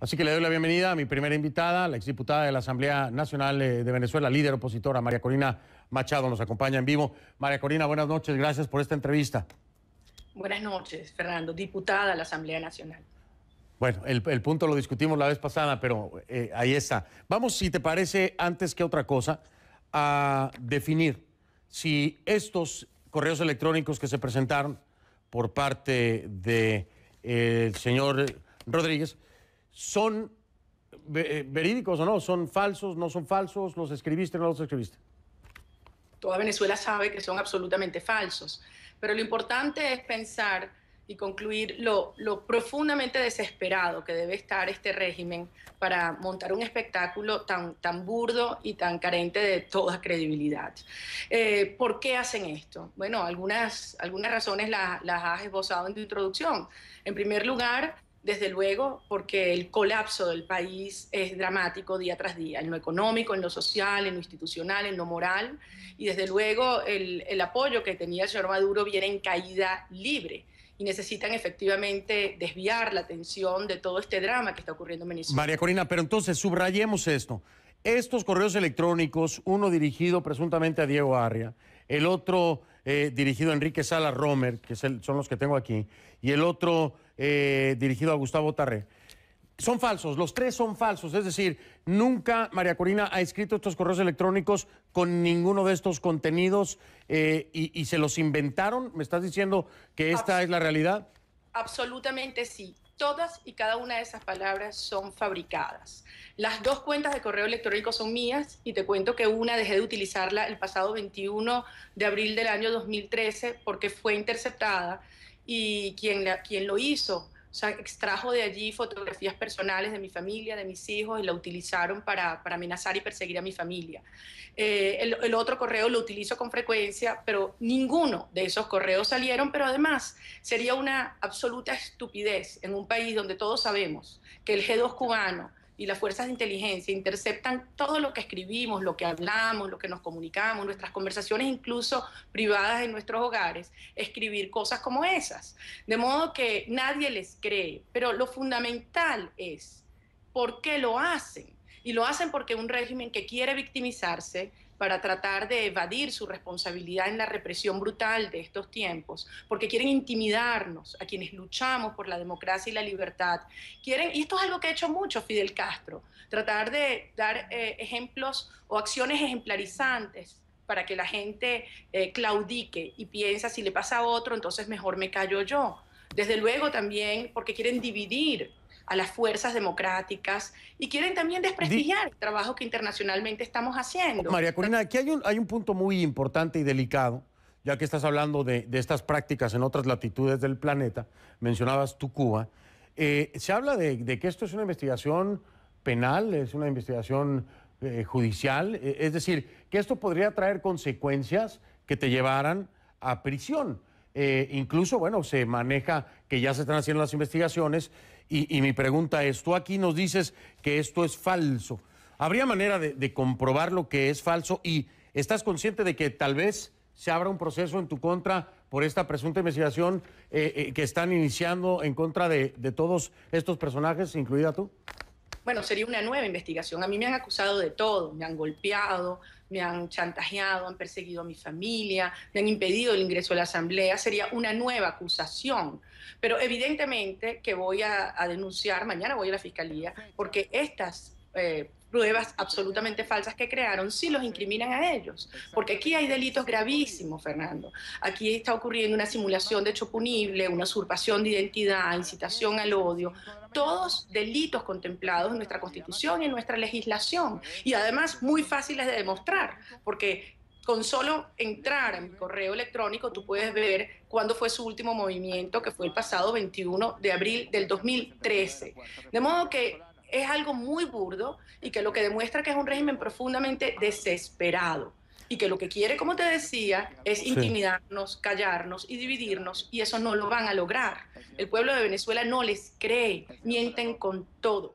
Así que le doy la bienvenida a mi primera invitada, la exdiputada de la Asamblea Nacional eh, de Venezuela, líder opositora, María Corina Machado, nos acompaña en vivo. María Corina, buenas noches, gracias por esta entrevista. Buenas noches, Fernando, diputada de la Asamblea Nacional. Bueno, el, punto lo discutimos la vez pasada, pero eh, ahí está. Vamos, si te parece, antes que otra cosa, a definir si estos correos electrónicos que se presentaron por parte del de, eh, señor Rodríguez, son eh, verídicos o no, son falsos, no son falsos, los escribiste o no los escribiste. Toda Venezuela sabe que son absolutamente falsos, pero lo importante es pensar y concluir lo, lo profundamente desesperado que debe estar este régimen para montar un espectáculo tan, tan burdo y tan carente de toda credibilidad. Eh, ¿Por qué hacen esto? Bueno, algunas, algunas razones las has esbozado en tu introducción. En primer lugar, desde luego, porque el colapso del país es dramático día tras día, en lo económico, en lo social, en lo institucional, en lo moral, y desde luego el, el apoyo que tenía el señor Maduro viene en caída libre y necesitan efectivamente desviar la atención de todo este drama que está ocurriendo en Venezuela. María Corina, pero entonces subrayemos esto. Estos correos electrónicos, uno dirigido presuntamente a Diego Arria, el otro eh, dirigido a Enrique Sala Romer, que son los que tengo aquí, y el otro eh, dirigido a Gustavo Tarré. Son falsos, los tres son falsos, es decir, nunca María Corina ha escrito estos correos electrónicos con ninguno de estos contenidos eh, y, se los inventaron. ¿Me estás diciendo que esta es la realidad? Absolutamente sí. Todas y cada una de esas palabras son fabricadas. Las dos cuentas de correo electrónico son mías y te cuento que una dejé de utilizarla el pasado 21 de abril del año 2013 porque fue interceptada y quien, lo hizo, o sea, extrajo de allí fotografías personales de mi familia, de mis hijos, y la utilizaron para, amenazar y perseguir a mi familia. Eh, el, el, otro correo lo utilizo con frecuencia, pero ninguno de esos correos salieron, pero además sería una absoluta estupidez en un país donde todos sabemos que el G2 cubano y las fuerzas de inteligencia interceptan todo lo que escribimos, lo que hablamos, lo que nos comunicamos, nuestras conversaciones incluso privadas en nuestros hogares, escribir cosas como esas. De modo que nadie les cree, pero lo fundamental es por qué lo hacen. Y lo hacen porque un régimen que quiere victimizarse para tratar de evadir su responsabilidad en la represión brutal de estos tiempos, porque quieren intimidarnos a quienes luchamos por la democracia y la libertad. Quieren, y esto es algo que ha hecho mucho Fidel Castro, tratar de dar eh, ejemplos o acciones ejemplarizantes para que la gente eh, claudique y piensa si le pasa a otro, entonces mejor me callo yo. Desde luego también porque quieren dividir a las fuerzas democráticas y quieren también desprestigiar el trabajo que internacionalmente estamos haciendo. María Corina, aquí hay un, hay un punto muy importante y delicado, ya que estás hablando de, estas prácticas en otras latitudes del planeta, mencionabas tú Cuba, eh, se habla de, que esto es una investigación penal, es una investigación eh, judicial, eh, es decir, que esto podría traer consecuencias que te llevaran a prisión. Eh, incluso, bueno, se maneja que ya se están haciendo las investigaciones y, mi pregunta es, tú aquí nos dices que esto es falso. ¿Habría manera de, comprobar lo que es falso y estás consciente de que tal vez se abra un proceso en tu contra por esta presunta investigación eh, eh, que están iniciando en contra de, todos estos personajes, incluida tú? Bueno, sería una nueva investigación. A mí me han acusado de todo, me han golpeado, me han chantajeado, han perseguido a mi familia, me han impedido el ingreso a la asamblea, sería una nueva acusación. Pero evidentemente que voy a, denunciar, mañana voy a la fiscalía, porque estas eh, pruebas absolutamente falsas que crearon sí los incriminan a ellos. Porque aquí hay delitos gravísimos, Fernando. Aquí está ocurriendo una simulación de hecho punible, una usurpación de identidad, incitación al odio, todos delitos contemplados en nuestra Constitución y en nuestra legislación. Y además muy fáciles de demostrar, porque con solo entrar en mi correo electrónico tú puedes ver cuándo fue su último movimiento, que fue el pasado 21 de abril del 2013. De modo que es algo muy burdo y que lo que demuestra que es un régimen profundamente desesperado y que lo que quiere, como te decía, es intimidarnos, callarnos y dividirnos, y eso no lo van a lograr. El pueblo de Venezuela no les cree, mienten con todo.